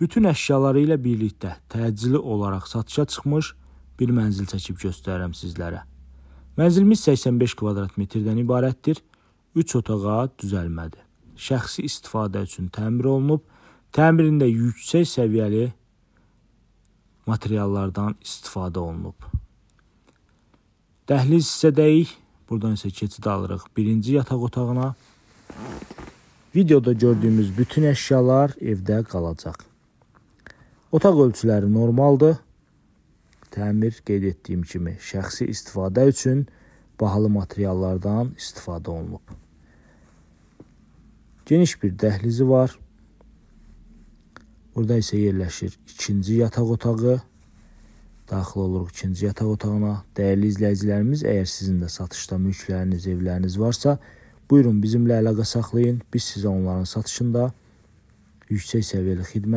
Bütün əşyaları ilə birlikdə təcili olaraq satışa çıxmış bir mənzil çəkib göstərirəm sizlərə. Mənzilimiz 85 kvadrat metrdən ibarətdir. 3 otağa düzəlmədi. Şəxsi istifadə üçün təmir olunub. Təmirində yüksək səviyyəli materiallardan istifadə olunub. Dəhliz hissədəyik. Buradan isə keçid alırıq birinci yataq otağına. Videoda gördüyümüz bütün əşyalar evdə qalacaq. Otaq ölçüləri normaldır. Təmir qeyd etdiyim kimi şəxsi istifadə üçün bahalı materiallardan istifadə olunub. Geniş bir dəhlizi var. Burada isə yerləşir ikinci yataq otağı. Daxil oluruq ikinci yataq otağına. Dəyərli izləyicilərimiz, əgər sizin də satışda mülkləriniz, evləriniz varsa, buyurun bizimlə əlaqə saxlayın. Biz sizə onların satışında yüksək səviyyəli xidmət